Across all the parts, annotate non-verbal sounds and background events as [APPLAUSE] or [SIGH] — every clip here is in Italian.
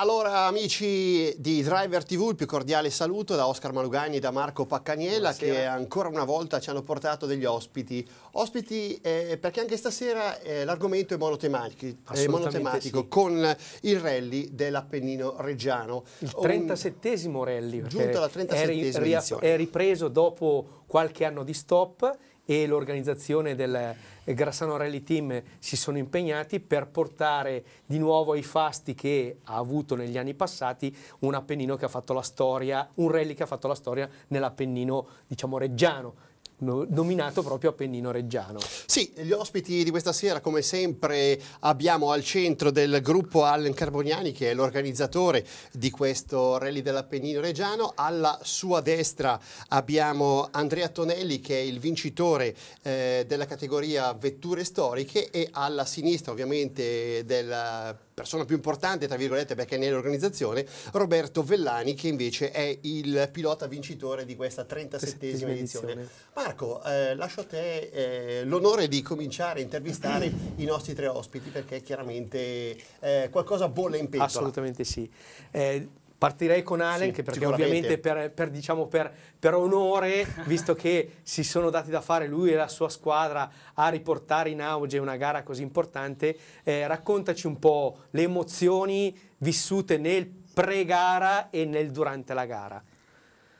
allora amici di Driver TV, il più cordiale saluto da Oscar Malugani e da Marco Paccaniella Buonasera. che ancora una volta ci hanno portato degli ospiti. Ospiti eh, perché anche stasera eh, l'argomento è monotematico, eh, è monotematico sì. con il rally dell'Appennino Reggiano. Il 37esimo rally. Giunto alla 37esima è, è ripreso dopo qualche anno di stop e l'organizzazione del eh, Grassano Rally Team si sono impegnati per portare di nuovo ai fasti che ha avuto negli anni passati un Appennino che ha fatto la storia, un rally che ha fatto la storia nell'Appennino diciamo reggiano no, nominato proprio Appennino Reggiano. Sì, gli ospiti di questa sera come sempre abbiamo al centro del gruppo Allen Carboniani che è l'organizzatore di questo rally dell'Appennino Reggiano, alla sua destra abbiamo Andrea Tonelli che è il vincitore eh, della categoria vetture storiche e alla sinistra ovviamente del persona più importante, tra virgolette, perché è nell'organizzazione, Roberto Vellani, che invece è il pilota vincitore di questa 37esima edizione. Marco, eh, lascio a te eh, l'onore di cominciare a intervistare i nostri tre ospiti, perché chiaramente eh, qualcosa bolle in pentola. Assolutamente sì. Eh, Partirei con Allen, sì, perché ovviamente per, per, diciamo per, per onore, [LAUGHS] visto che si sono dati da fare lui e la sua squadra a riportare in auge una gara così importante, eh, raccontaci un po' le emozioni vissute nel pre-gara e nel durante la gara.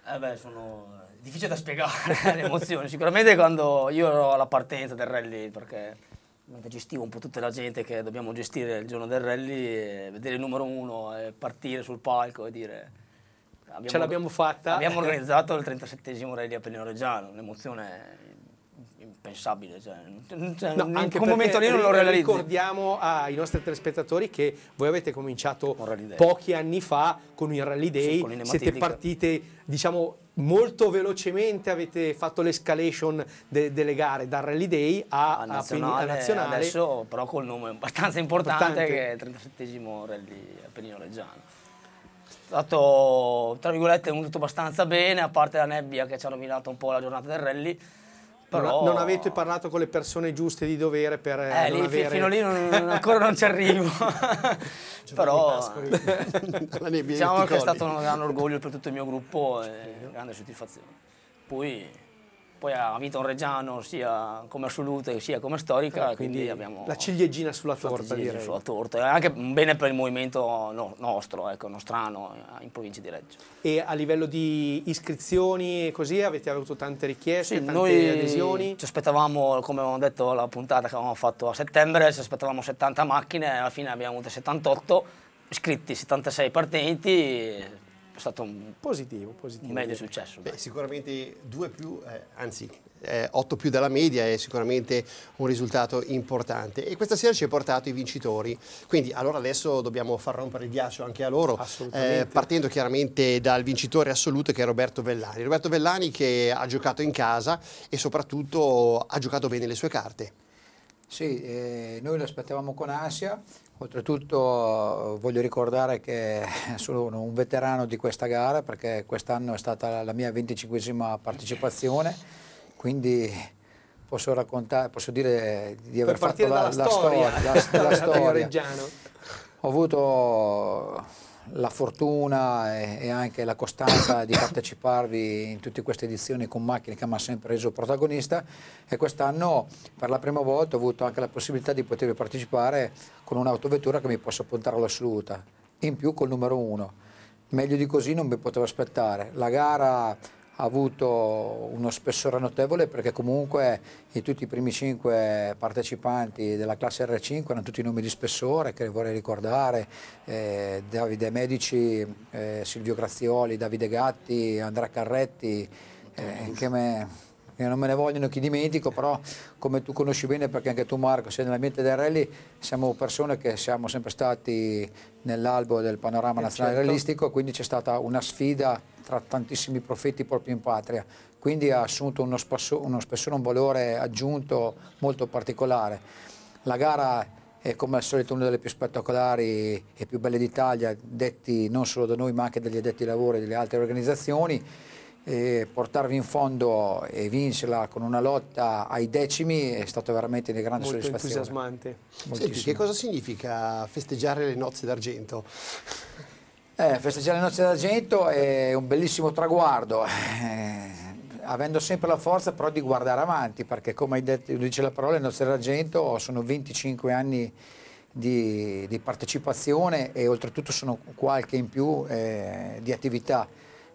Eh beh, sono eh, difficile da spiegare [LAUGHS] le emozioni, sicuramente quando io ero alla partenza del rally, perché gestivo un po' tutta la gente che dobbiamo gestire il giorno del rally, vedere il numero uno e partire sul palco e dire... Abbiamo, Ce l'abbiamo fatta. Abbiamo organizzato il 37 rally a Pellinorreggiano, un'emozione impensabile. Cioè, cioè, no, anche un momento lì non lo realizzi. Ricordiamo ai nostri telespettatori che voi avete cominciato pochi anni fa con il Rally Day, sì, siete partite diciamo molto velocemente avete fatto l'escalation de delle gare dal Rally Day a, a, nazionale, a nazionale. Adesso però col nome abbastanza importante, importante. che è il 37° Rally Appennino Reggiano. È stato, tra virgolette, è venuto abbastanza bene, a parte la nebbia che ci ha rovinato un po' la giornata del rally però... Non avete parlato con le persone giuste di dovere per eh, eh lì, avere... Fino lì non, ancora non ci arrivo. [LAUGHS] Però [LAUGHS] diciamo che è stato un, grande orgoglio per tutto il mio gruppo e grande soddisfazione. Poi poi ha vinto un Reggiano sia come assoluta sia come storica. Eh, quindi, abbiamo la ciliegina sulla torta, direi. Sulla torta, anche bene per il movimento no, nostro, ecco, nostrano, eh, in provincia di Reggio. E a livello di iscrizioni e così avete avuto tante richieste, sì, tante noi adesioni? Ci aspettavamo, come abbiamo detto, la puntata che avevamo fatto a settembre, ci aspettavamo 70 macchine, alla fine abbiamo avuto 78 iscritti, 76 partenti, è stato un positivo, positivo. meglio successo. Beh, sicuramente due più, eh, anzi eh, più dalla media è sicuramente un risultato importante e questa sera ci ha portato i vincitori quindi allora adesso dobbiamo far rompere il ghiaccio anche a loro eh, partendo chiaramente dal vincitore assoluto che è Roberto Vellani Roberto Vellani che ha giocato in casa e soprattutto ha giocato bene le sue carte sì, eh, noi lo aspettavamo con ansia Oltretutto voglio ricordare che [LAUGHS] sono un veterano di questa gara perché quest'anno è stata la mia 25esima partecipazione, quindi posso, posso dire di aver per fatto la, la storia, la, la, la [LAUGHS] storia. Ho avuto la fortuna e, e, anche la costanza di parteciparvi in tutte queste edizioni con macchine che mi ha sempre reso protagonista e quest'anno per la prima volta ho avuto anche la possibilità di poter partecipare con un'autovettura che mi possa puntare all'assoluta, in più col numero uno. Meglio di così non mi potevo aspettare. La gara ha avuto uno spessore notevole perché comunque i tutti i primi cinque partecipanti della classe R5 erano tutti nomi di spessore che vorrei ricordare, eh, Davide Medici, eh, Silvio Grazioli, Davide Gatti, Andrea Carretti, eh, che me non me ne vogliono chi dimentico, però come tu conosci bene, perché anche tu Marco sei nell'ambiente del rally, siamo persone che siamo sempre stati nell'albo del panorama eh, nazionale certo. realistico, quindi c'è stata una sfida tra tantissimi profeti proprio in patria, quindi ha assunto uno, spasso, uno spessore, un valore aggiunto molto particolare. La gara è come al solito una delle più spettacolari e più belle d'Italia, detti non solo da noi ma anche dagli addetti ai lavori e delle altre organizzazioni. E portarvi in fondo e vincerla con una lotta ai decimi è stato veramente di grande Molto soddisfazione. Entusiasmante. Senti, che cosa significa festeggiare le nozze d'argento? Eh, festeggiare le nozze d'argento è un bellissimo traguardo, eh, avendo sempre la forza però di guardare avanti, perché come detto, dice la parola, le nozze d'argento sono 25 anni di, di, partecipazione e oltretutto sono qualche in più eh, di attività.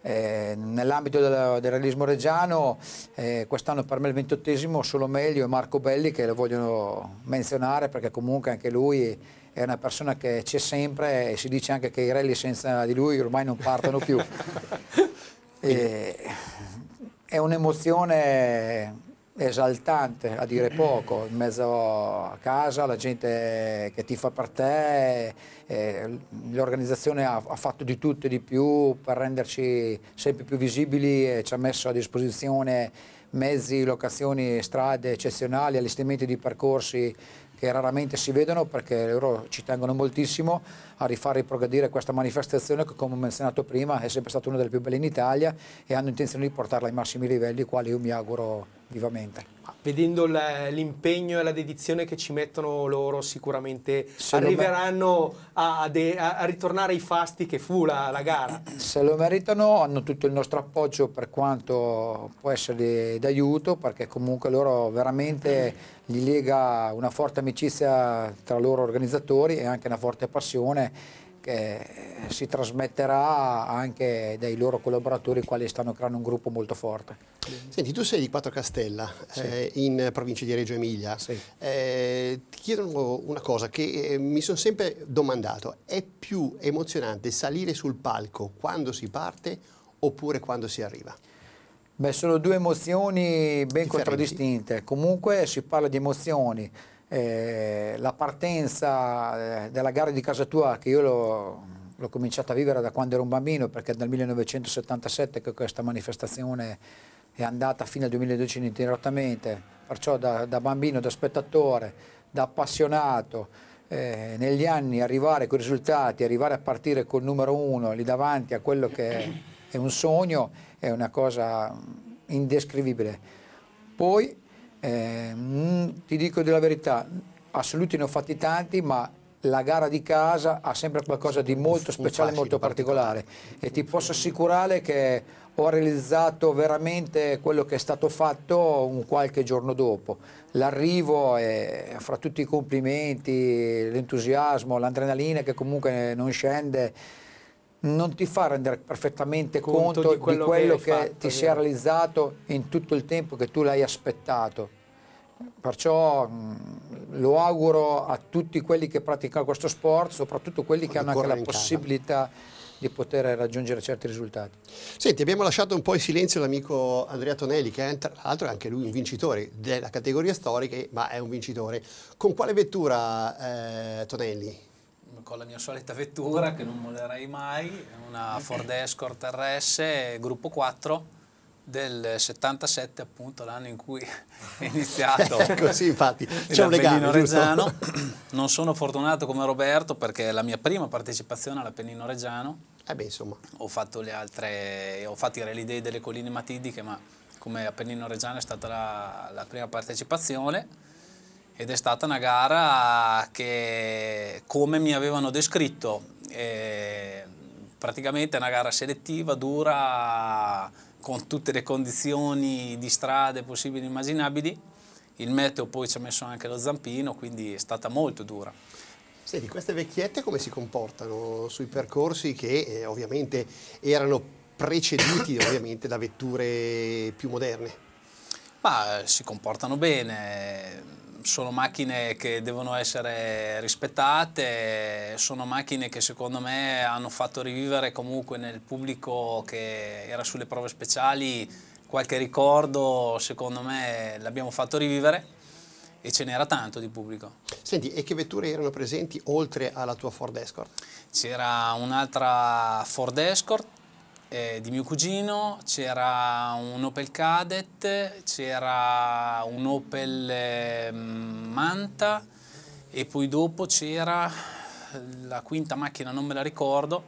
Eh, nell'ambito del, del, realismo reggiano eh, quest'anno per me il ventottesimo solo meglio è Marco Belli che lo vogliono menzionare perché comunque anche lui è una persona che c'è sempre e si dice anche che i rally senza di lui ormai non partono più. [LAUGHS] e, è un'emozione esaltante a dire poco, in mezzo a casa, la gente che ti fa per te, l'organizzazione ha, ha, fatto di tutto e di più per renderci sempre più visibili e ci ha messo a disposizione mezzi, locazioni, strade eccezionali, allestimenti di percorsi che raramente si vedono perché loro ci tengono moltissimo a rifare progredire questa manifestazione che come ho menzionato prima è sempre stata una delle più belle in Italia e hanno intenzione di portarla ai massimi livelli, quali io mi auguro vivamente. Vedendo l'impegno e la dedizione che ci mettono loro sicuramente se arriveranno a, a, ritornare ai fasti che fu la, la gara. Se lo meritano hanno tutto il nostro appoggio per quanto può essere d'aiuto perché comunque loro veramente gli lega una forte amicizia tra loro organizzatori e anche una forte passione che si trasmetterà anche dai loro collaboratori quali stanno creando un gruppo molto forte. Senti, tu sei di Quattro Castella, sì. eh, in provincia di Reggio Emilia. Sì. Eh, ti chiedo una cosa che eh, mi sono sempre domandato, è più emozionante salire sul palco quando si parte oppure quando si arriva? Beh, sono due emozioni ben Differenti. contraddistinte, comunque si parla di emozioni eh, la partenza eh, della gara di casa tua che io l'ho cominciata a vivere da quando ero un bambino perché dal 1977 che questa manifestazione è andata fino al 2012 ininterrottamente, perciò da, da bambino, da spettatore, da appassionato, eh, negli anni arrivare con i risultati, arrivare a partire col numero uno lì davanti a quello che è un sogno è una cosa mm, indescrivibile. Poi eh, mh, mm, ti dico della verità, assoluti ne ho fatti tanti, ma la gara di casa ha sempre qualcosa di molto speciale, molto particolare e ti posso assicurare che ho realizzato veramente quello che è stato fatto un qualche giorno dopo. L'arrivo, fra tutti i complimenti, l'entusiasmo, l'adrenalina che comunque non scende, non ti fa rendere perfettamente conto, conto di quello, di quello che, che fatto, ti vero. si è realizzato in tutto il tempo che tu l'hai aspettato. Perciò mm, lo auguro a tutti quelli che praticano questo sport, soprattutto quelli che hanno anche la possibilità di poter raggiungere certi risultati. Senti, abbiamo lasciato un po' in silenzio l'amico Andrea Tonelli, che è, tra l'altro è anche lui un vincitore della categoria storica, ma è un vincitore. Con quale vettura eh, Tonelli? con la mia solita vettura che non molerei mai, una Ford Escort RS gruppo 4 del 77 appunto l'anno in cui è [LAUGHS] iniziato così ecco, infatti c'è un legame Reggiano. [CLEARS THROAT] non sono fortunato come Roberto perché è la mia prima partecipazione all'Appennino Reggiano eh beh, insomma. ho fatto le altre ho fatto i rally day delle colline matidiche ma come Appennino Reggiano è stata la, la prima partecipazione ed è stata una gara che come mi avevano descritto eh, praticamente è una gara selettiva, dura con tutte le condizioni di strade possibili e immaginabili il meteo poi ci ha messo anche lo zampino quindi è stata molto dura Senti, queste vecchiette come si comportano sui percorsi che eh, ovviamente erano preceduti [COUGHS] ovviamente, da vetture più moderne? Ma eh, si comportano bene, sono macchine che devono essere rispettate, sono macchine che secondo me hanno fatto rivivere comunque nel pubblico che era sulle prove speciali qualche ricordo, secondo me l'abbiamo fatto rivivere e ce n'era tanto di pubblico. Senti, e che vetture erano presenti oltre alla tua Ford Escort? C'era un'altra Ford Escort eh, di mio cugino, c'era un Opel Cadet, c'era un Opel eh, Manta e poi dopo c'era la quinta macchina, non me la ricordo,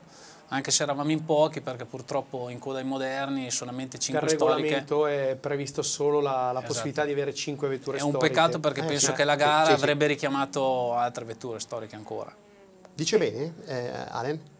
anche se eravamo in pochi perché purtroppo in coda ai moderni solamente 5 per storiche. Il regolamento è previsto solo la, la esatto. possibilità di avere 5 vetture storiche. È un storiche. peccato perché eh, penso che la gara avrebbe richiamato altre vetture storiche ancora. Dice bene, eh, Allen?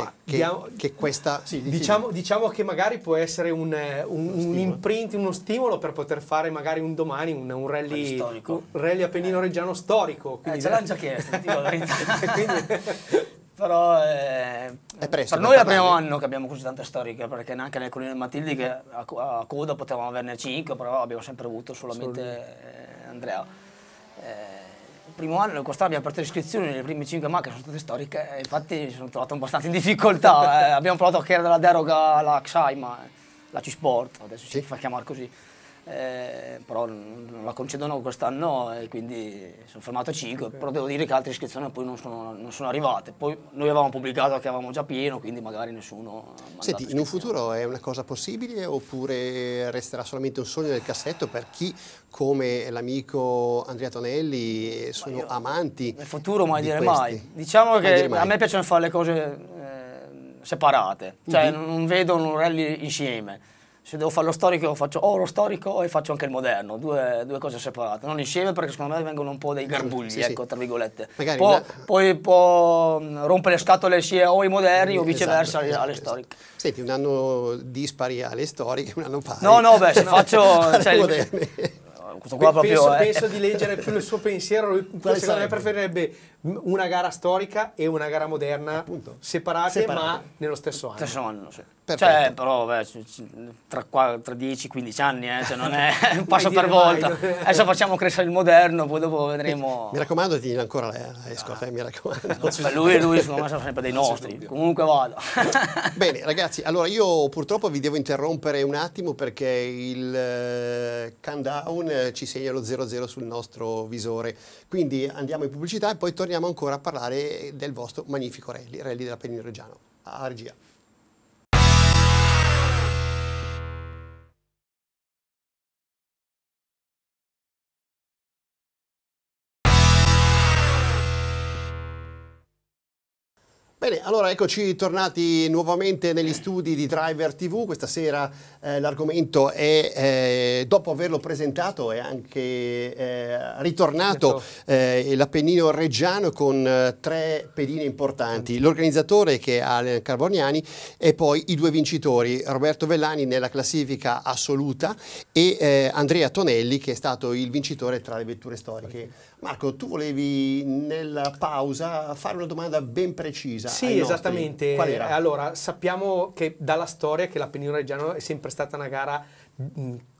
Cioè, che, diamo, che questa, sì, diciamo, diciamo, che magari può essere un, un, un, un, imprint, uno stimolo per poter fare magari un domani un, rally, storico. un rally appennino eh. reggiano storico. Eh, quindi eh, ce l'hanno [LAUGHS] già chiesto, dico la [LAUGHS] quindi, [LAUGHS] però eh, presto, per noi è il primo anno che abbiamo così tante storiche, perché neanche nel Colino colline Matildi che a, a coda potevamo averne 5, però abbiamo sempre avuto solamente Sol eh, Andrea. Eh, primo anno, costare le iscrizioni, le prime 5 macchine sono tutte storiche, eh, infatti mi sono trovato abbastanza in difficoltà. eh, [LAUGHS] abbiamo provato a chiedere la deroga alla XAI, ma eh, la C-Sport, adesso si fa chiamare così eh, però non la concedono quest'anno e quindi sono fermato a 5, okay. però devo dire che altre iscrizioni poi non sono, non sono arrivate. Poi noi avevamo pubblicato che avevamo già pieno, quindi magari nessuno... Senti, in un futuro è una cosa possibile oppure resterà solamente un sogno nel cassetto per chi come l'amico Andrea Tonelli sono io, amanti? Nel futuro mai di dire questi. mai. Diciamo mai che mai. a me piacciono fare le cose eh, separate, cioè mm -hmm. non vedo un rally insieme se devo fare lo storico faccio o lo storico e faccio anche il moderno, due, due cose separate, non insieme perché secondo me vengono un po' dei garbugli, sì, ecco, sì. tra virgolette. Magari può, una... Poi può mm, rompere le scatole sia o i moderni o esatto, viceversa esatto, alle esatto. storiche. Senti, un anno dispari alle storiche, un anno fa. No, no, beh, se [LAUGHS] faccio... cioè, questo qua Pe- proprio penso, è... penso di leggere più il suo pensiero, lui [LAUGHS] secondo sarebbe. me preferirebbe una gara storica e una gara moderna Appunto. separate, separate. ma nello stesso anno. Stesso anno, sì. Cioè, però beh, tra, tra 10-15 anni, eh, cioè non è [LAUGHS] un passo per volta. Mai. Adesso facciamo crescere il moderno, poi dopo vedremo. [LAUGHS] Mi raccomando, ti ancora l'escort, ah. eh, mi raccomando. No, lui e lui secondo me sono sempre dei nostri. Comunque vado. Bene, ragazzi, allora io purtroppo vi devo interrompere un attimo perché il eh, countdown ci segna lo 0,0 sul nostro visore. Quindi andiamo in pubblicità e poi torniamo ancora a parlare del vostro magnifico rally, rally della Reggiano. A regia. Bene, allora eccoci tornati nuovamente negli studi di Driver TV. Questa sera eh, l'argomento è, eh, dopo averlo presentato, è anche eh, ritornato certo. eh, l'Appennino Reggiano con eh, tre pedine importanti. L'organizzatore che è Alan Carboniani e poi i due vincitori, Roberto Vellani nella classifica assoluta e eh, Andrea Tonelli che è stato il vincitore tra le vetture storiche Marco, tu volevi nella pausa fare una domanda ben precisa. Sì, esattamente. Allora, sappiamo che dalla storia che l'Appennino Reggiano è sempre stata una gara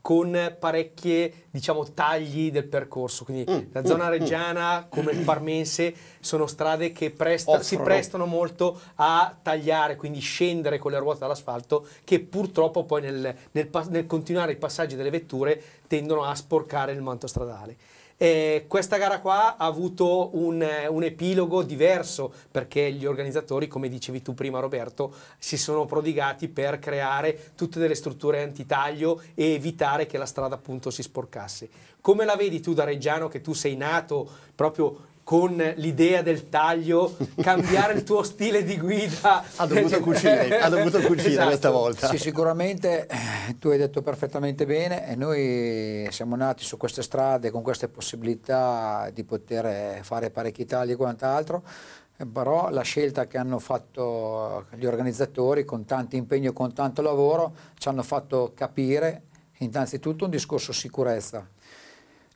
con parecchie, diciamo, tagli del percorso. Quindi mm, la zona mm, mm. reggiana, mm. come il Parmense, sono strade che presta, si prestano molto a tagliare, quindi scendere con le ruote dall'asfalto, che purtroppo poi nel, nel, nel continuare i passaggi delle vetture tendono a sporcare il manto stradale. Eh, questa gara qua ha avuto un, un, epilogo diverso perché gli organizzatori, come dicevi tu prima Roberto, si sono prodigati per creare tutte delle strutture antitaglio e evitare che la strada appunto si sporcasse. Come la vedi tu da Reggiano che tu sei nato proprio con l'idea del taglio, cambiare il tuo stile di guida. Ha dovuto cucire, ha dovuto cucire esatto. questa volta. Sì, sicuramente eh, tu hai detto perfettamente bene e noi siamo nati su queste strade con queste possibilità di poter eh, fare parecchi tagli e quant'altro eh, però la scelta che hanno fatto gli organizzatori con tanto impegno e con tanto lavoro ci hanno fatto capire innanzitutto un discorso sicurezza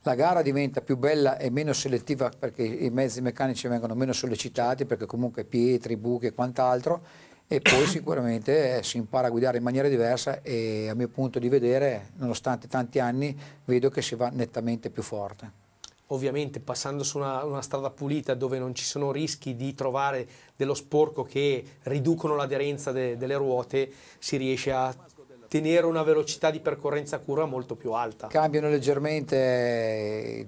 la gara diventa più bella e meno selettiva perché i mezzi meccanici vengono meno sollecitati perché comunque pietri, buchi e quant'altro e poi [COUGHS] sicuramente eh, si impara a guidare in maniera diversa e a mio punto di vedere, nonostante tanti anni, vedo che si va nettamente più forte. Ovviamente passando su una, una strada pulita dove non ci sono rischi di trovare dello sporco che riducono l'aderenza de, delle ruote, si riesce a tenere una velocità di percorrenza curva molto più alta. Cambiano leggermente eh,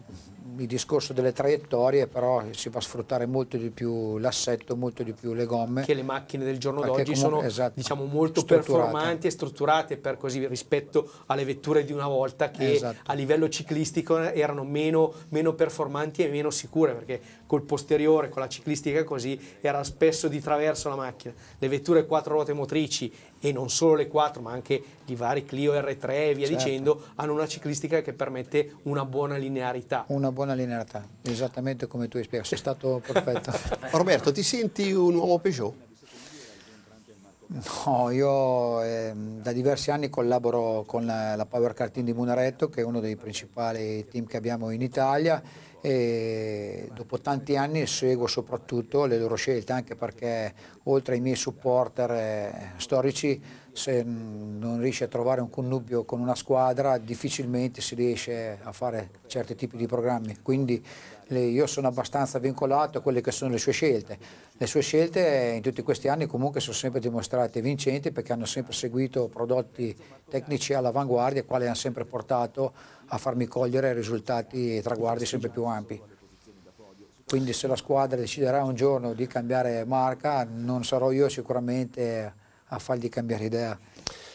il discorso delle traiettorie, però si va a sfruttare molto di più l'assetto, molto di più le gomme. Che le macchine del giorno d'oggi sono esatto, diciamo, molto performanti e strutturate per così rispetto alle vetture di una volta che esatto. a livello ciclistico erano meno, meno, performanti e meno sicure, perché col posteriore, con la ciclistica così, era spesso di traverso la macchina. Le vetture quattro ruote motrici e non solo le 4 ma anche i vari Clio R3 e via certo. dicendo hanno una ciclistica che permette una buona linearità. Una buona linearità, esattamente come tu hai spiegato, sei stato [LAUGHS] perfetto. Roberto, ti senti un uomo Peugeot? No, io eh, da diversi anni collaboro con la, la Power Car Team di Munaretto, che è uno dei principali team che abbiamo in Italia e dopo tanti anni seguo soprattutto le loro scelte, anche perché oltre ai miei supporter eh, storici, se mm, non riesci a trovare un connubio con una squadra, difficilmente si riesce a fare certi tipi di programmi. Quindi io sono abbastanza vincolato a quelle che sono le sue scelte. Le sue scelte eh, in tutti questi anni comunque sono sempre dimostrate vincenti perché hanno sempre seguito prodotti tecnici all'avanguardia, quali hanno sempre portato a farmi cogliere risultati e traguardi sempre più ampi. Quindi se la squadra deciderà un giorno di cambiare marca, non sarò io sicuramente a fargli cambiare idea.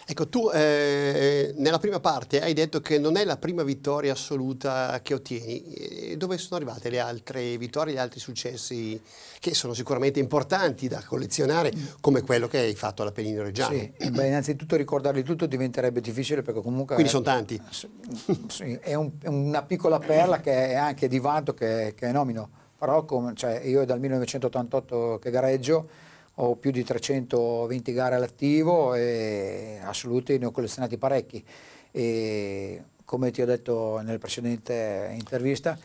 Ecco, tu eh, nella prima parte hai detto che non è la prima vittoria assoluta che ottieni. Dove sono arrivate le altre vittorie, gli altri successi che sono sicuramente importanti da collezionare, mm. come quello che hai fatto alla Penina Reggiana? Sì, beh, innanzitutto ricordarli tutto diventerebbe difficile perché comunque... Quindi è, sono tanti. Eh, sì, è, un, è, una piccola perla che è anche di vanto che, che nomino, però come, cioè, io dal 1988 che gareggio ho più di 320 gare all'attivo e assoluti ne ho collezionati parecchi. E come ti ho detto nel precedente intervista,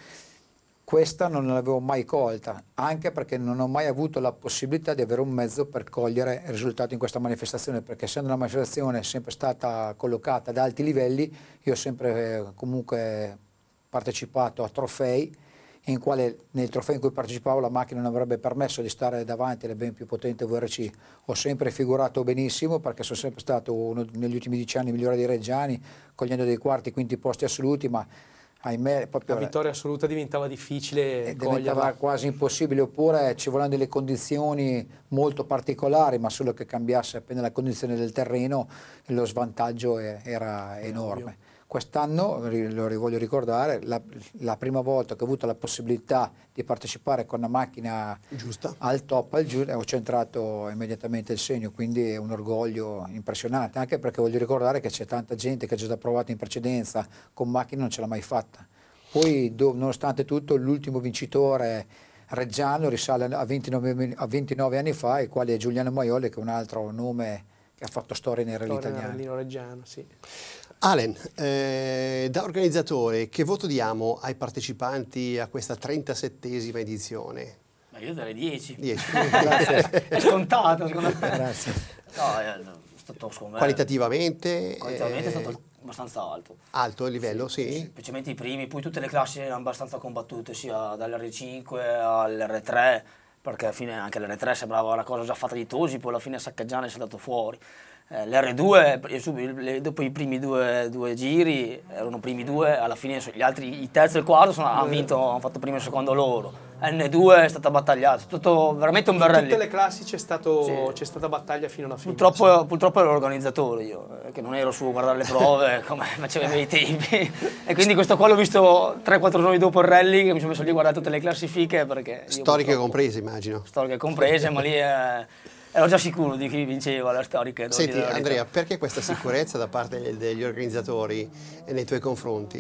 questa non l'avevo mai colta, anche perché non ho mai avuto la possibilità di avere un mezzo per cogliere il risultato in questa manifestazione, perché essendo una manifestazione sempre stata collocata ad alti livelli, io ho sempre eh, comunque partecipato a trofei in quale nel trofeo in cui partecipavo la macchina non avrebbe permesso di stare davanti alla ben più potente VRC. Ho sempre figurato benissimo perché sono sempre stato uno, negli ultimi dieci anni migliore di Reggiani, cogliendo dei quarti, quinti posti assoluti, ma ahimè proprio... La vittoria assoluta diventava difficile eh, Diventava quasi impossibile, oppure ci volevano delle condizioni molto particolari, ma solo che cambiasse appena la condizione del terreno, lo svantaggio era, era enorme. Ovvio. Quest'anno, lo voglio ricordare, la, la, prima volta che ho avuto la possibilità di partecipare con una macchina Giusta. al top, al giù, ho centrato immediatamente il segno, quindi è un orgoglio impressionante, anche perché voglio ricordare che c'è tanta gente che ha già provato in precedenza con macchina non ce l'ha mai fatta. Poi, do, nonostante tutto, l'ultimo vincitore reggiano risale a 29, a 29 anni fa, il quale è Giuliano Maioli, che è un altro nome che ha fatto storia nel rally italiano. Reggiano, sì. Alen, eh, da organizzatore, che voto diamo ai partecipanti a questa 37esima edizione? Ma io darei 10. 10. [LAUGHS] È scontato, secondo me. Grazie. No, eh, è stato, secondo Qualitativamente? Qualitativamente eh... è stato abbastanza alto. Alto il livello, sì. sì. Semplicemente i primi, poi tutte le classi erano abbastanza combattute, sia dall'R5 all'R3, perché alla fine anche l'R3 sembrava una cosa già fatta di Tosi, poi alla fine Saccaggiani si è andato fuori. Eh, l'R2 dopo i primi due, due, giri erano primi due, alla fine gli altri, il terzo e il quarto sono, hanno, vinto, hanno fatto primo e secondo loro. N2 è stata battagliata, è stato veramente un bel rally. In tutte le classi c'è, sì. stata battaglia fino alla fine. Purtroppo, sì. purtroppo ero l'organizzatore io, eh, che non ero su a guardare le prove, [LAUGHS] come facevo i tempi. e quindi questo qua l'ho visto 3-4 giorni dopo il rally, che mi sono messo lì a guardare tutte le classifiche. Storiche comprese immagino. Storiche comprese, ma lì... È eh, ero già sicuro di chi vinceva la storica. Senti Andrea, perché questa sicurezza da parte degli organizzatori nei tuoi confronti?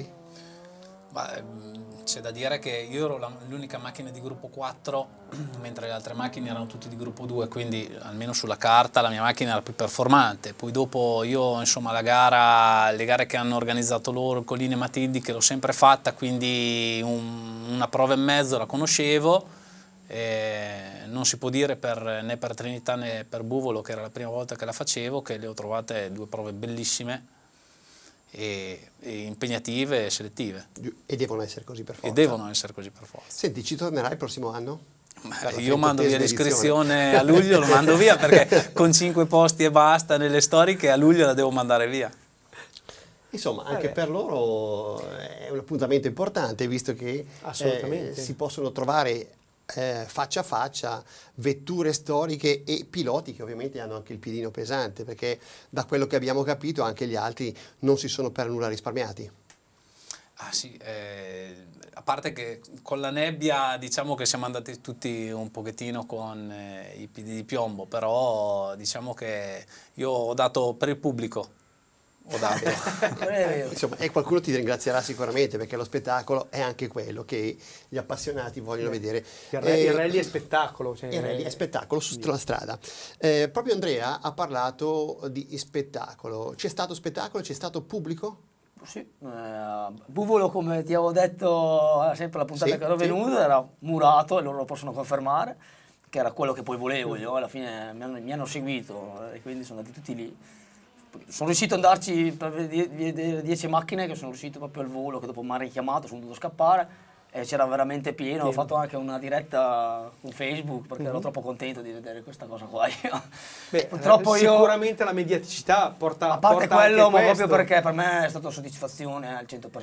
Ehm, c'è da dire che io ero l'unica macchina di gruppo 4, [CLEARS THROAT] mentre le altre macchine erano tutte di gruppo 2, quindi almeno sulla carta la mia macchina era più performante. Poi dopo io, insomma, la gara, le gare che hanno organizzato loro, Colline e Matildi, che l'ho sempre fatta, quindi un, una prova e mezzo la conoscevo eh, non si può dire per, né per Trinità né per Buvolo, che era la prima volta che la facevo, che le ho trovate due prove bellissime e, e impegnative e selettive. E devono essere così per forza. E devono essere così per forza. Senti, ci tornerai il prossimo anno? Io mando via l'iscrizione a luglio, lo mando via perché [LAUGHS] con cinque posti e basta nelle storiche a luglio la devo mandare via. Insomma, anche Vabbè. per loro è un appuntamento importante, visto che eh, si possono trovare eh, faccia a faccia vetture storiche e piloti che ovviamente hanno anche il piedino pesante perché da quello che abbiamo capito anche gli altri non si sono per nulla risparmiati. Ah sì, eh, a parte che con la nebbia diciamo che siamo andati tutti un pochettino con eh, i piedi di piombo, però diciamo che io ho dato per il pubblico ho dato. [LAUGHS] Insomma, e qualcuno ti ringrazierà sicuramente perché lo spettacolo è anche quello che gli appassionati vogliono Beh. vedere. Il, re, eh, il rally è spettacolo. Cioè... Il rally è eh, spettacolo su la strada. Eh, proprio Andrea ha parlato di spettacolo. C'è stato spettacolo? C'è stato pubblico? Sì, eh, Buvolo come ti avevo detto sempre la puntata sì, che ero sì. venuto era murato e loro lo possono confermare che era quello che poi volevo mm. io alla fine mi hanno, mi hanno seguito eh, e quindi sono andati tutti lì sono riuscito ad andarci per vedere 10 macchine che sono riuscito proprio al volo, che dopo mi hanno richiamato, sono dovuto scappare e c'era veramente pieno. pieno. Ho fatto anche una diretta su Facebook perché mm -hmm. ero mhm. troppo contento di vedere questa cosa qua. [LAUGHS] Io. Beh, Purtroppo io, sicuramente la mediaticità porta a parte porta quello, ma proprio perché per me è stata soddisfazione al 100%.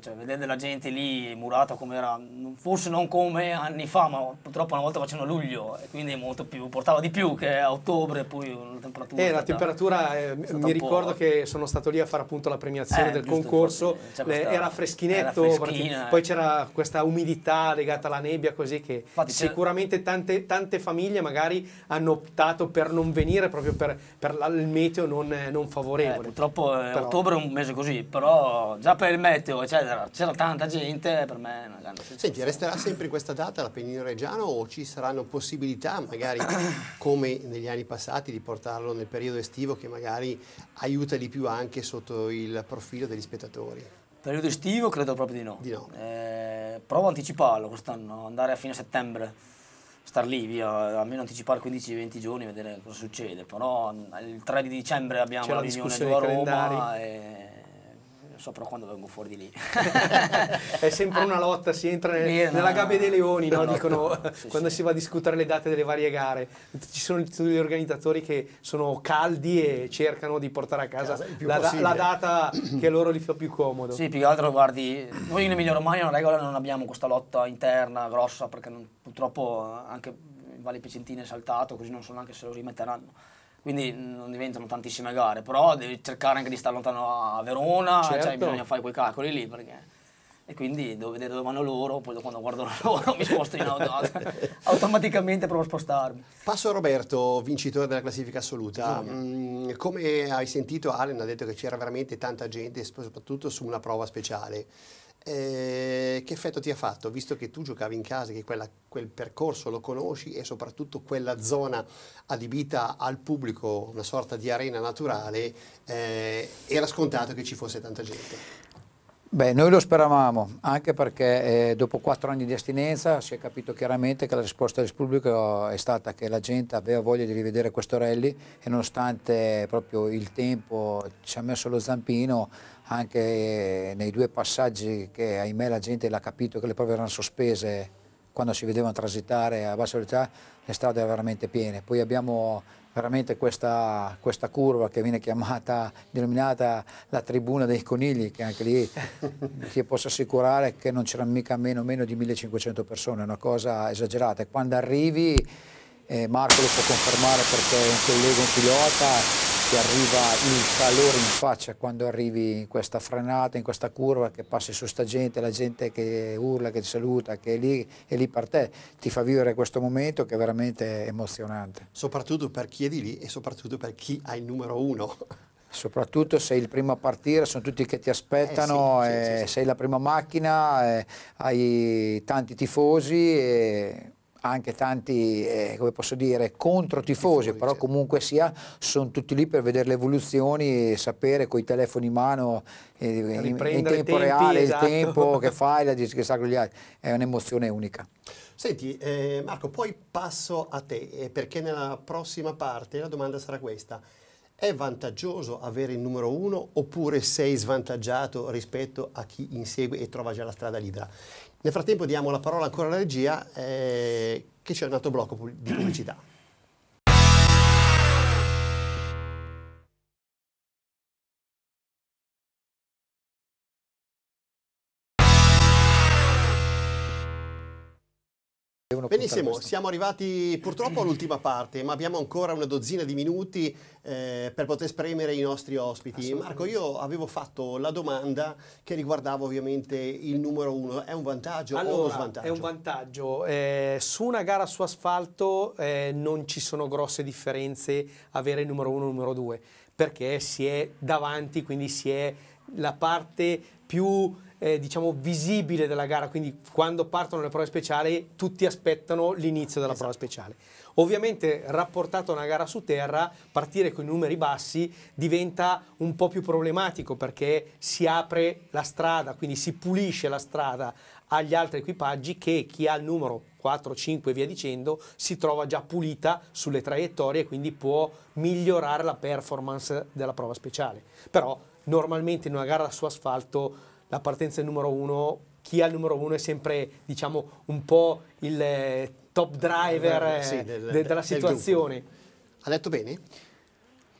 Cioè, vedere la gente lì murata come era, forse non come anni fa, ma purtroppo una volta facevano luglio, e quindi molto più, portava di più che a ottobre. Poi la temperatura. Eh, la temperatura, eh, mi ricordo eh. che sono stato lì a fare appunto la premiazione eh, del concorso. Infatti, questa, era freschinetto, era eh. poi c'era questa questa umidità legata alla nebbia così che Infatti, sicuramente tante, tante, famiglie magari hanno optato per non venire proprio per, per il meteo non, non favorevole. Eh, purtroppo eh, però... ottobre è un mese così, però già per il meteo eccetera, c'era tanta gente, per me una grande Senti, resterà sempre questa data la Penina Reggiano o ci saranno possibilità magari come negli anni passati di portarlo nel periodo estivo che magari aiuta di più anche sotto il profilo degli spettatori? Periodo estivo credo proprio di no. Di no. Eh, provo a anticiparlo quest'anno, andare a fine settembre, star lì via, almeno anticipare 15-20 giorni, vedere cosa succede. Però mm, il 3 di dicembre abbiamo C'è la riunione a Roma so però quando vengo fuori di lì. è sempre una lotta, si entra nel, nella gabbia dei leoni, no? dicono sì, quando sì. si va a discutere le date delle varie gare. Ci sono tutti gli organizzatori che sono caldi e cercano di portare a casa la, la, data che loro li fa più comodo. Sì, più che altro guardi, noi in Emilia Romagna una regola non abbiamo questa lotta interna grossa perché non, purtroppo anche Valle Picentina è saltato, così non so neanche se lo rimetteranno quindi non diventano tantissime gare, però devi cercare anche di stare lontano a Verona, cioè, certo. cioè bisogna fare quei calcoli lì perché... E quindi devo vedere dove vanno loro, poi quando guardo [LAUGHS] loro mi sposto in auto, [LAUGHS] automaticamente provo a spostarmi. Passo a Roberto, vincitore della classifica assoluta. Mm, come hai sentito, Allen ha detto che c'era veramente tanta gente, soprattutto su una prova speciale. Eh, che effetto ti ha fatto, visto che tu giocavi in casa, che quella, quel percorso lo conosci e soprattutto quella zona adibita al pubblico, una sorta di arena naturale, eh, era scontato che ci fosse tanta gente? Beh, noi lo speravamo, anche perché eh, dopo quattro anni di astinenza si è capito chiaramente che la risposta del pubblico è stata che la gente aveva voglia di rivedere questo rally e nonostante proprio il tempo ci ha messo lo zampino, anche nei due passaggi che ahimè la gente l'ha capito che le prove erano sospese quando si vedevano transitare a bassa velocità le strade erano veramente piene. Poi abbiamo veramente questa, questa, curva che viene chiamata, denominata la tribuna dei conigli, che anche lì [LAUGHS] ti posso assicurare che non c'erano mica meno, meno di 1500 persone, è una cosa esagerata. Quando arrivi, eh, Marco lo può confermare perché è un collega, un pilota, ti arriva il calore in faccia quando arrivi in questa frenata, in questa curva che passi su sta gente, la gente che urla, che ti saluta, che è lì, è lì per te, ti fa vivere questo momento che è veramente emozionante. Soprattutto per chi è di lì e soprattutto per chi ha il numero uno soprattutto sei il primo a partire, sono tutti che ti aspettano, eh sì, sì, eh, sì, sei la prima macchina, eh, hai tanti tifosi. E anche tanti, eh, come posso dire, contro tifosi, però comunque sia, sono tutti lì per vedere le evoluzioni e sapere con i telefoni in mano eh, in, tempo tempi, reale esatto. il tempo che [LAUGHS] fai, che sa gli altri. È un'emozione unica. Senti eh, Marco, poi passo a te, eh, perché nella prossima parte la domanda sarà questa. È vantaggioso avere il numero uno oppure sei svantaggiato rispetto a chi insegue e trova già la strada libera? Nel frattempo diamo la parola ancora alla regia eh, che c'è un altro blocco di pubblicità. Benissimo, siamo arrivati purtroppo all'ultima parte, ma abbiamo ancora una dozzina di minuti eh, per poter spremere i nostri ospiti. Marco, io avevo fatto la domanda che riguardava ovviamente il numero uno. È un vantaggio allora, o uno svantaggio? È un vantaggio. Eh, su una gara su asfalto eh, non ci sono grosse differenze avere il numero uno e il numero due, perché si è davanti, quindi si è la parte più eh, diciamo, visibile della gara, quindi quando partono le prove speciali tutti aspettano l'inizio della esatto. prova speciale. Ovviamente rapportato a una gara su terra, partire con i numeri bassi diventa un po' più problematico perché si apre la strada, quindi si pulisce la strada agli altri equipaggi che chi ha il numero 4, 5 e via dicendo si trova già pulita sulle traiettorie e quindi può migliorare la performance della prova speciale. Però normalmente in una gara su asfalto la partenza è il numero uno, chi ha il numero uno è sempre diciamo, un po' il eh, top driver eh, eh, sì, del, de, della situazione. ha detto bene?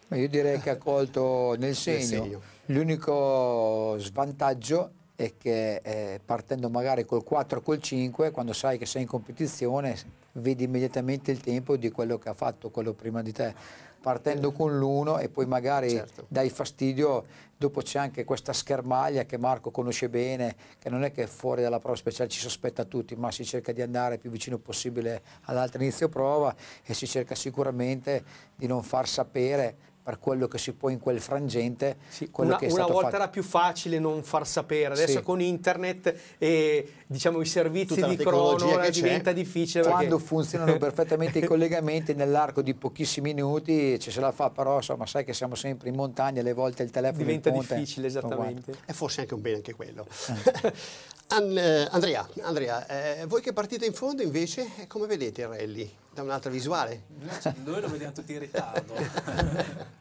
Ma io direi che ha colto nel segno. L'unico svantaggio è che eh, partendo magari col 4 col 5, quando sai che sei in competizione, vedi immediatamente il tempo di quello che ha fatto quello prima di te partendo con l'uno e poi magari certo. dai fastidio, dopo c'è anche questa schermaglia che Marco conosce bene, che non è che fuori dalla prova speciale ci sospetta tutti, ma si cerca di andare più vicino possibile all'altro inizio prova e si cerca sicuramente di non far sapere per quello che si può in quel frangente. Sì, una, una volta fatto. era più facile non far sapere, adesso sì. con internet e diciamo, i servizi Tutta di cronologia diventa difficile. Quando perché... funzionano [LAUGHS] perfettamente i collegamenti nell'arco di pochissimi minuti ci se la fa, però insomma sai che siamo sempre in montagna, alle volte il telefono diventa ponte, difficile esattamente. E forse anche un bene anche quello. Eh. [LAUGHS] An eh, Andrea, Andrea eh, voi che partite in fondo invece, eh, come vedete il rally? Da un'altra visuale? Noi lo vediamo tutti in ritardo. [LAUGHS]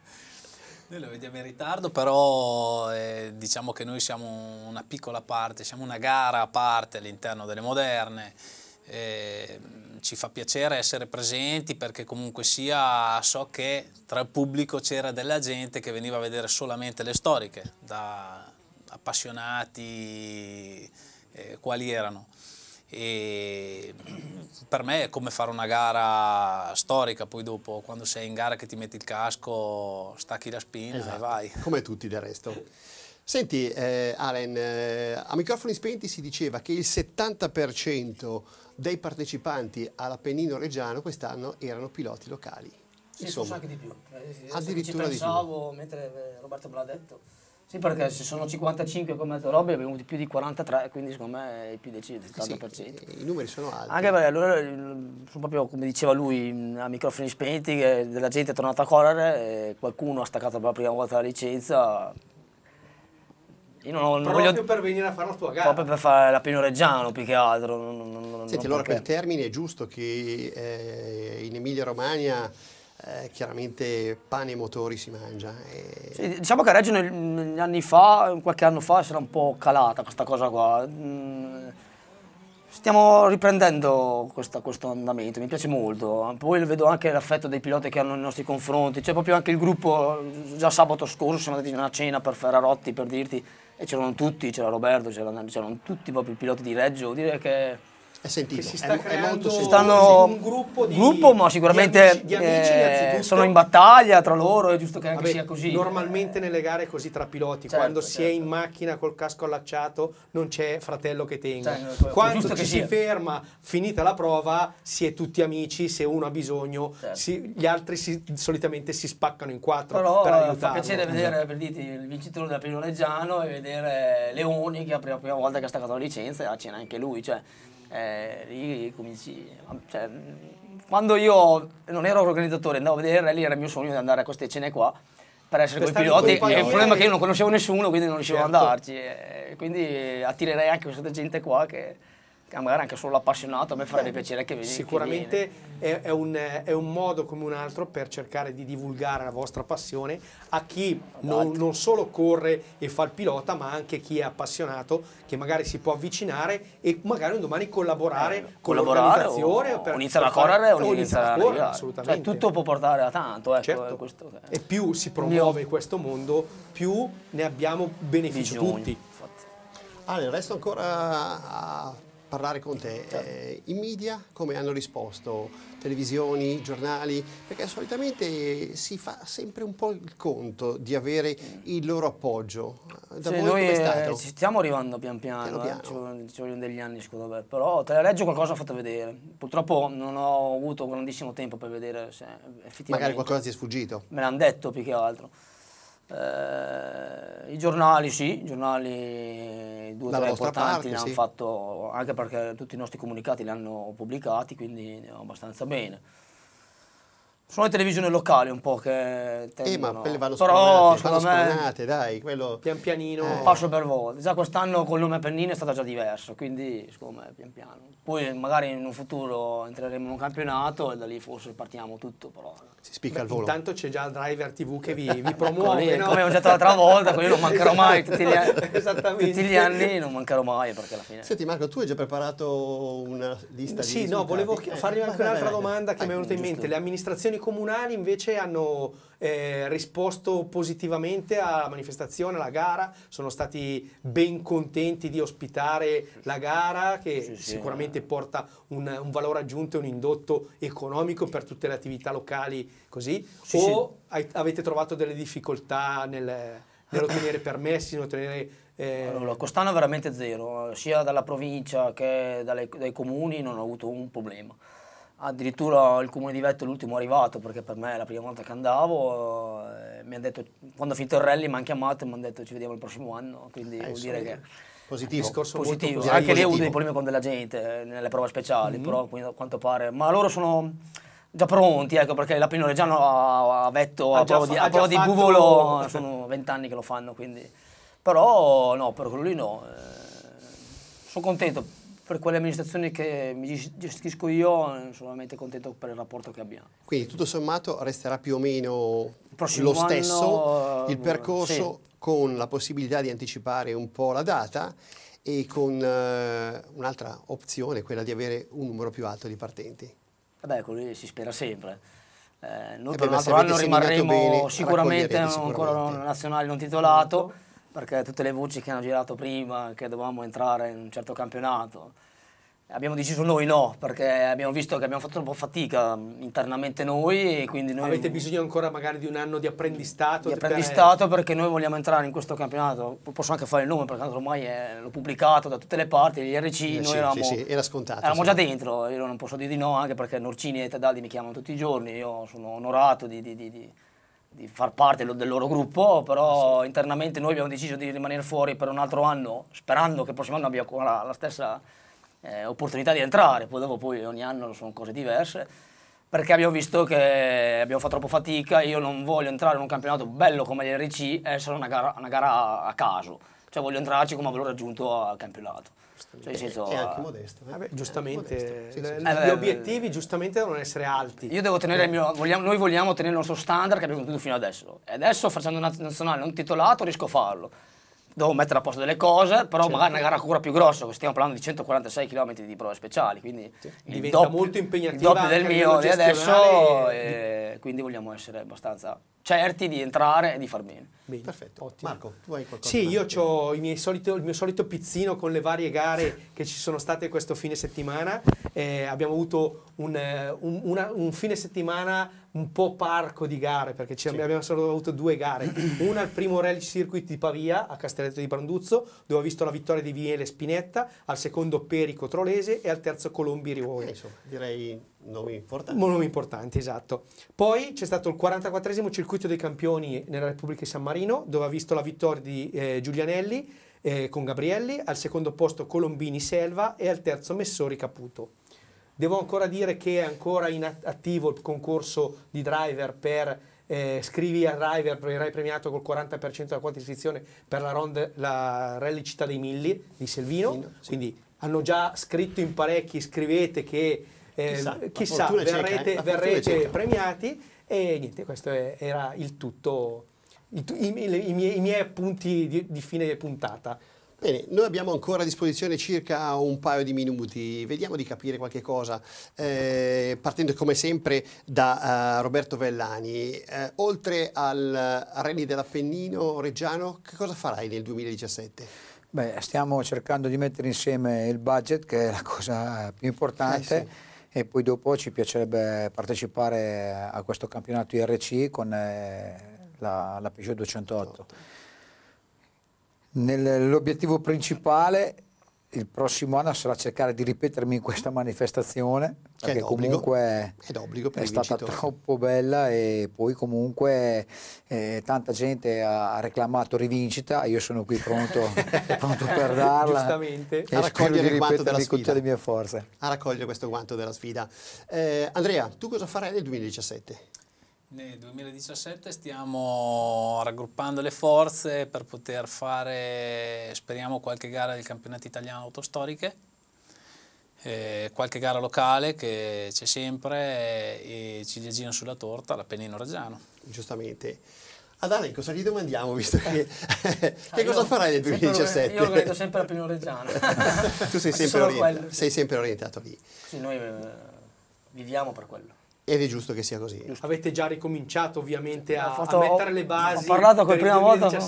Noi lo vediamo in ritardo, però eh, diciamo che noi siamo una piccola parte, siamo una gara a parte all'interno delle moderne. Eh, ci fa piacere essere presenti perché comunque sia so che tra il pubblico c'era della gente che veniva a vedere solamente le storiche, da appassionati eh, quali erano e [CLEARS THROAT] per me è come fare una gara storica, poi dopo quando sei in gara che ti metti il casco, stacchi la spina esatto. e vai. Come tutti del resto. Senti eh, Alen, eh, a microfoni spenti si diceva che il 70% dei partecipanti all'Appennino Reggiano quest'anno erano piloti locali. Sì, Insomma, anche di più. Adesso eh, addirittura ci pensavo di più. mentre Roberto me l'ha detto sì, perché se sono 55 come mezzo Robby abbiamo avuto più di 43, quindi secondo me è più del 70%. Sì, I numeri sono alti. Anche perché allora, proprio come diceva lui, a microfoni spenti, della gente è tornata a correre, qualcuno ha staccato per la prima volta la licenza. Io non, non proprio voglio... per venire a fare la tua gara. Proprio per fare la Pinoreggiano più che altro. Non, non, Senti, allora perché... per termine è giusto che eh, in Emilia Romagna eh, chiaramente pane e motori si mangia. E... Eh. Sì, diciamo che a Reggio anni fa, qualche anno fa, si era un po' calata questa cosa qua. Mm, stiamo riprendendo questa, questo andamento, mi piace molto. Poi vedo anche l'affetto dei piloti che hanno nei nostri confronti. C'è proprio anche il gruppo, già sabato scorso siamo andati in una cena per Ferrarotti, per dirti, e c'erano tutti, c'era Roberto, c'erano tutti proprio i piloti di Reggio. Direi che è sentito, che si sta è, è molto sentito. Stanno un gruppo, di, gruppo ma sicuramente di amici, di amici, eh, sono in battaglia tra loro, è giusto che anche Vabbè, sia così. Normalmente nelle gare così tra piloti, certo, quando certo. si è certo. in macchina col casco allacciato non c'è fratello che tenga. Certo, quando ci si sia. ferma, finita la prova, si è tutti amici, se uno ha bisogno, certo. si, gli altri si, solitamente si spaccano in quattro Però, per aiutarlo. fa piacere esatto. vedere per dite, il vincitore del Piloreggiano e vedere Leoni che è la prima, prima volta che ha staccato la licenza e la cena anche lui, cioè eh, lì cominci... Cioè, quando io non ero organizzatore, andavo a vedere lì era il mio sogno di andare a queste cene qua per essere con i piloti. Con il problema è che io non conoscevo nessuno, quindi non riuscivo certo. ad andarci. E eh, quindi attirerei anche questa gente qua che magari anche solo appassionato, a me farebbe piacere che venisse. Sicuramente che è, è, un, è, un, modo come un altro per cercare di divulgare la vostra passione a chi non, esatto. non, solo corre e fa il pilota, ma anche chi è appassionato, che magari si può avvicinare e magari un domani collaborare eh, con l'organizzazione. O, o inizia a correre o inizia a correre, cioè, assolutamente. Cioè, tutto può portare a tanto. Ecco, certo. Eh, questo, eh. E più si promuove Io. questo mondo, più ne abbiamo beneficio tutti. Infatti. Ah, il resto ancora parlare con te. Certo. Eh, I media come hanno risposto? Televisioni, giornali? Perché solitamente si fa sempre un po' il conto di avere mm. il loro appoggio. Da sì, noi eh, ci stiamo arrivando pian piano, piano, Eh, ci, vogliono degli anni secondo me, però Teleleggio qualcosa ho fatto vedere. Purtroppo non ho avuto grandissimo tempo per vedere se effettivamente... Magari qualcosa ti è sfuggito. Me l'hanno detto più che altro. Eh, I giornali sì, i giornali due o tre importanti parte, ne hanno sì. fatto, anche perché tutti i nostri comunicati li hanno pubblicati, quindi andiamo abbastanza bene. Sono le televisioni locali un po' che tendono. Eh, ma quelle vanno Però, spronate, vanno spronate, dai, quello... Pian pianino... Eh. Passo per volta. Già quest'anno col nome Pennino è stato già diverso, quindi, secondo me, pian piano. Poi magari in un futuro entreremo in un campionato e da lì forse partiamo tutto, però... Si spicca Beh, il volo. Intanto c'è già Driver TV che vi, vi [LAUGHS] ecco, promuove, ecco, no? Come ho detto l'altra volta, io non mancherò mai tutti gli, anni, [LAUGHS] tutti gli anni, non mancherò mai perché alla fine... Senti Marco, tu hai già preparato una lista sì, di... Sì, no, volevo eh, fargli anche un'altra domanda che mi è venuta in mente. Le amministrazioni comunali invece hanno eh, risposto positivamente alla manifestazione, alla gara, sono stati ben contenti di ospitare la gara che sì, sicuramente sì. porta un, un, valore aggiunto e un indotto economico per tutte le attività locali così? Sì, o hai, avete trovato delle difficoltà nel, nell'ottenere [CLEARS THROAT] permessi, nell'ottenere... Eh, allora, quest'anno veramente zero, sia dalla provincia che dalle, dai comuni non ho avuto un problema. Addirittura il comune di Vetto è l'ultimo arrivato perché per me è la prima volta che andavo. Eh, mi hanno detto, quando ho finito il rally mi hanno chiamato e mi hanno detto ci vediamo il prossimo anno. Quindi eh, vuol dire che... Positivo. Discorso positivo. positivo. Anche lì ho avuto dei problemi con della gente eh, nelle prove speciali, mm -hmm. però quindi, a quanto pare... Ma loro sono già pronti, ecco, perché la Pinoreggiano a, a Vetto, a prova, di, a prova di Buvolo, [LAUGHS] sono vent'anni che lo fanno, quindi... Però no, per quello lì no. Eh, sono contento per quelle amministrazioni che mi gestisco io, sono veramente contento per il rapporto che abbiamo. Quindi tutto sommato resterà più o meno lo stesso anno, il percorso sì. con la possibilità di anticipare un po' la data e con uh, un'altra opzione, quella di avere un numero più alto di partenti. Vabbè, quello si spera sempre. Eh, noi e eh, per un altro anno rimarremo bene, sicuramente, sicuramente ancora nazionale non titolato perché tutte le voci che hanno girato prima, che dovevamo entrare in un certo campionato, abbiamo deciso noi no, perché abbiamo visto che abbiamo fatto un po' fatica internamente noi e quindi noi... Avete bisogno ancora magari di un anno di apprendistato? Di apprendistato per... perché noi vogliamo entrare in questo campionato, posso anche fare il nome perché ormai l'ho pubblicato da tutte le parti, gli RC, sì, noi sì, eravamo... Sì, era scontato. Eravamo già dentro, io non posso dire di no anche perché Norcini e Tedaldi mi chiamano tutti i giorni, io sono onorato di, di, di di far parte del loro gruppo, però eh, internamente noi abbiamo deciso di rimanere fuori per un altro anno, sperando che il prossimo anno abbia ancora la stessa eh, opportunità di entrare, poi dopo poi ogni anno sono cose diverse, perché abbiamo visto che abbiamo fatto troppo fatica, io non voglio entrare in un campionato bello come l'RC e essere una gara, una gara a caso, cioè voglio entrarci come valore aggiunto al campionato. Cioè, eh, senso, è anche modesto. Vabbè, eh. giustamente, modesto. Sì, sì, sì. gli obiettivi eh, giustamente devono essere alti. Io devo tenere il mio, vogliamo, noi vogliamo tenere il nostro standard che abbiamo tenuto fino adesso. E adesso facendo una nazionale non titolato riesco a farlo. Devo mettere a posto delle cose, però certo. magari una gara ancora più grossa, stiamo parlando di 146 km di prove speciali, quindi diventa doppio, molto impegnativa. Il doppio del mio di adesso, e... quindi vogliamo essere abbastanza certi di entrare e di far bene. bene. Perfetto. Ottimo. Marco, tu hai qualcosa? Sì, io ho il mio solito pizzino con le varie gare che ci sono state questo fine settimana. Eh, abbiamo avuto un, eh, un, una, un, fine settimana un po' parco di gare, perché sì. abbiamo solo avuto due gare. Una al primo rally circuit di Pavia, a Castelletto di Branduzzo, dove ho visto la vittoria di Viele Spinetta, al secondo Perico Trolese e al terzo Colombi Rivoli. Eh, insomma, direi Nomi importanti. Nomi importanti, esatto. Poi c'è stato il 44 circuito dei campioni nella Repubblica di San Marino, dove ha visto la vittoria di eh, Giulianelli eh, con Gabrielli, al secondo posto Colombini Selva e al terzo Messori Caputo. Devo ancora dire che è ancora in attivo il concorso di driver per eh, scrivi a driver, verrai premiato col 40% della quota di iscrizione per la, ronde, la Rally Città dei Milli di Selvino. Sì, no, sì. Quindi hanno già scritto in parecchi, scrivete che Ehm, chissà, chissà verrete, cieca, verrete premiati e niente, questo è, era il tutto, il, i, i, miei, i, miei, appunti di, di fine puntata. Bene, noi abbiamo ancora a disposizione circa un paio di minuti, vediamo di capire qualche cosa, eh, partendo come sempre da uh, Roberto Vellani. Eh, oltre al Reni dell'Appennino Reggiano, che cosa farai nel 2017? Beh, stiamo cercando di mettere insieme il budget, che è la cosa più importante. Eh sì e poi dopo ci piacerebbe partecipare a questo campionato IRC con eh, la, la Peugeot 208. Certo. L'obiettivo principale il prossimo anno sarà cercare di ripetermi in questa manifestazione che è comunque è, è stata troppo bella e poi comunque eh, tanta gente ha reclamato rivincita io sono qui pronto, [LAUGHS] pronto per darla giustamente e a raccogliere il guanto della sfida le mie forze a raccogliere questo guanto della sfida eh, Andrea tu cosa farai nel 2017? Nel 2017 stiamo raggruppando le forze per poter fare, speriamo, qualche gara del campionato italiano autostoriche, eh, qualche gara locale che c'è sempre eh, e ciliegina sulla torta, l'Appennino Reggiano. Giustamente. Ad Ale cosa gli domandiamo, visto che... Eh. [LAUGHS] che ah, cosa farai nel 2017? Io lo vedo sempre l'Appennino Reggiano. [LAUGHS] tu sei sempre, orient- sei sempre, orientato lì. Sì, noi eh, viviamo per quello ed è giusto che sia così. Giusto. Avete già ricominciato ovviamente a, fatto, a mettere le basi. Ho parlato per la prima volta con,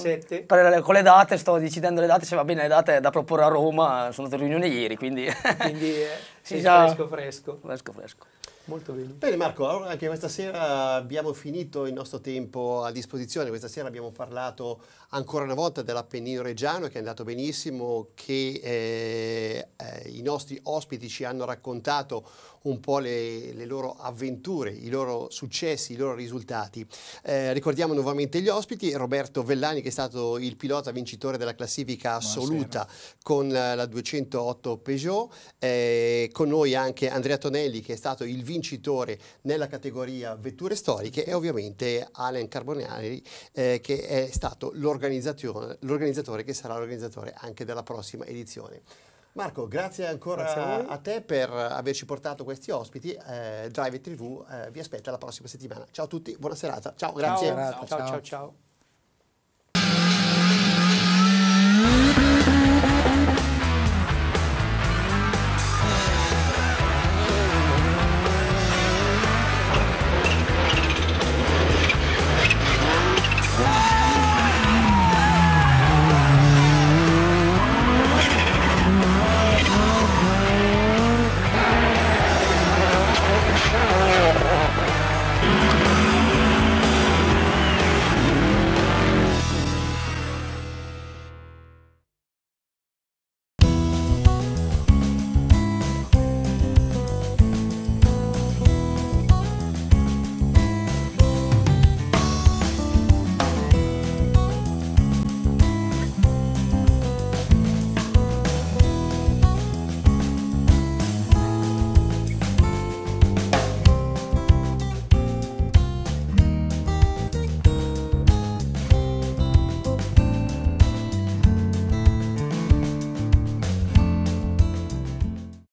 con, le date, sto decidendo le date, se cioè, va bene le date da proporre a Roma, sono andato in riunione ieri, quindi... quindi è, sì, è fresco fresco. Fresco fresco. Molto bene. Bene Marco, allora anche questa sera abbiamo finito il nostro tempo a disposizione, questa sera abbiamo parlato ancora una volta dell'Appennino Reggiano che è andato benissimo, che eh, eh, i nostri ospiti ci hanno raccontato un po' le, le loro avventure, i loro successi, i loro risultati. Eh, ricordiamo nuovamente gli ospiti, Roberto Vellani che è stato il pilota vincitore della classifica assoluta Buonasera. con la, 208 Peugeot, eh, con noi anche Andrea Tonelli che è stato il vincitore nella categoria vetture storiche e ovviamente Alen Carbonari eh, che è stato l'organizzatore che sarà l'organizzatore anche della prossima edizione. Marco, grazie ancora grazie a, a, te per averci portato questi ospiti. Eh, Drive TV eh, vi aspetta la prossima settimana. Ciao a tutti, buona serata. Ciao, grazie. Ciao, ciao, ciao. ciao. ciao.